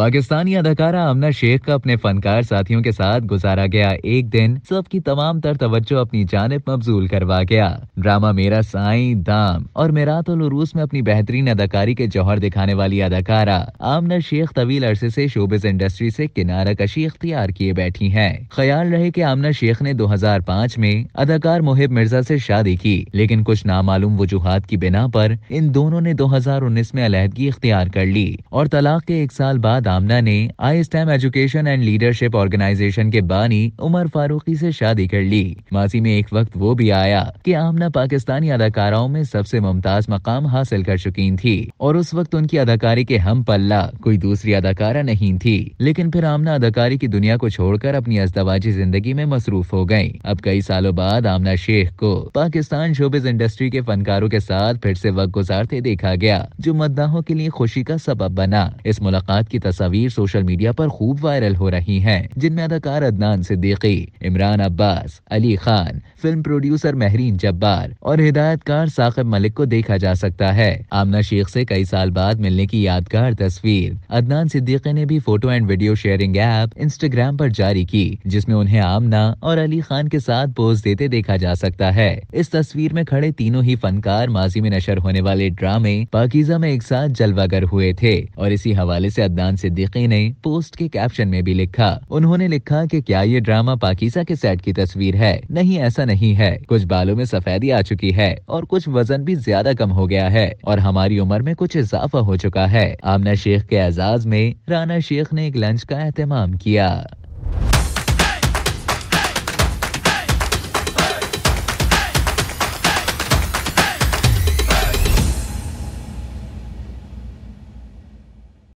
पाकिस्तानी अदाकारा अमना शेख का अपने फनकार साथियों के साथ गुजारा गया एक दिन सबकी तमाम तर तवज्जो अपनी जानब मबजूल करवा गया ड्रामा मेरा साई दाम और तो रूस में अपनी बेहतरीन अदाकारी के जौहर दिखाने वाली अदाकारा आमना शेख तवील अरसे से शोबिस इंडस्ट्री से किनारा कशी इख्तियार किए बैठी हैं ख्याल रहे कि आमना शेख ने 2005 में अदाकार मोहिब मिर्जा से शादी की लेकिन कुछ नामालूम वजूहत की बिना पर इन दोनों ने 2019 में अलहदगी इख्तियार कर ली और तलाक के एक साल बाद दामना ने I STEM education and leadership organization के बानी उमर फारूकी से शादी कर ली मासी में एक वक्त वो भी आया कि आमना पाकिस्तानी अदाकाराओं में सबसे मुमताज मकाम हासिल कर चुकी थी और उस वक्त उनकी अदाकारी के हम पल्ला कोई दूसरी अदाकारा नहीं थी लेकिन फिर आमना अदाकारी की दुनिया को छोड़कर अपनी अजदवाजी जिंदगी में मसरूफ हो गयी अब कई सालों बाद आमना शेख को पाकिस्तान शोबिज इंडस्ट्री के फनकारों के साथ फिर से वक्त गुजारते देखा गया जो मद्दाहों के लिए खुशी का सबब बना इस मुलाकात की तस्वीर सोशल मीडिया पर खूब वायरल हो रही हैं, जिनमें अदाकार अदनान सिद्दीकी इमरान अब्बास अली खान फिल्म प्रोड्यूसर महरीन जब्बार और हिदायतकार साकिब मलिक को देखा जा सकता है आमना शेख से कई साल बाद मिलने की यादगार तस्वीर अदनान सिद्दीकी ने भी photo and video sharing app Instagram पर जारी की जिसमें उन्हें आमना और अली खान के साथ पोज देते देखा जा सकता है इस तस्वीर में खड़े तीनों ही फनकार माजी में नशर होने वाले ड्रामे पाकिजा में एक साथ जलवागर हुए थे और इसी हवाले से अदनान सिद्दीकी ने पोस्ट के कैप्शन में भी लिखा उन्होंने लिखा कि क्या ये ड्रामा पाकिसा के सेट की तस्वीर है नहीं ऐसा नहीं है कुछ बालों में सफेदी आ चुकी है और कुछ वजन भी ज्यादा कम हो गया है और हमारी उम्र में कुछ इजाफा हो चुका है आमना शेख के एजाज में राना शेख ने एक लंच का एहतमाम किया